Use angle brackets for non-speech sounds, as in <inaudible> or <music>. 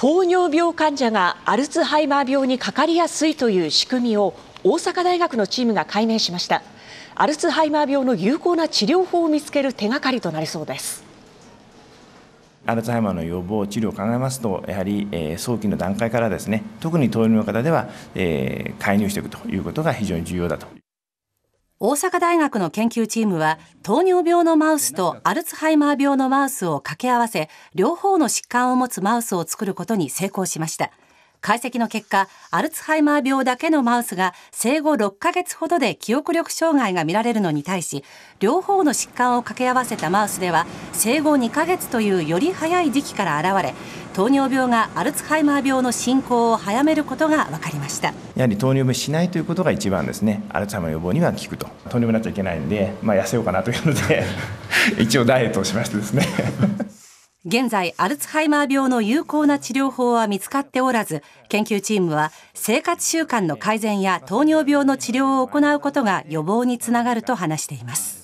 糖尿病患者がアルツハイマー病にかかりやすいという仕組みを大阪大学のチームが解明しましたアルツハイマー病の有効な治療法を見つける手がかりとなりそうですアルツハイマーの予防治療を考えますとやはり、えー、早期の段階からですね特に糖尿病の方では、えー、介入していくということが非常に重要だと大阪大学の研究チームは糖尿病のマウスとアルツハイマー病のマウスを掛け合わせ両方の疾患を持つマウスを作ることに成功しました解析の結果アルツハイマー病だけのマウスが生後6ヶ月ほどで記憶力障害が見られるのに対し両方の疾患を掛け合わせたマウスでは生後2ヶ月というより早い時期から現れ糖尿病がアルツハイマー病の進行を早めることが分かりましたやはり糖尿病しないということが一番ですねアルツハイマー予防には効くと糖尿病になっちゃいけないんで、まあ、痩せようかなというので <laughs> 一応ダイエットをしましてですね現在アルツハイマー病の有効な治療法は見つかっておらず研究チームは生活習慣の改善や糖尿病の治療を行うことが予防につながると話しています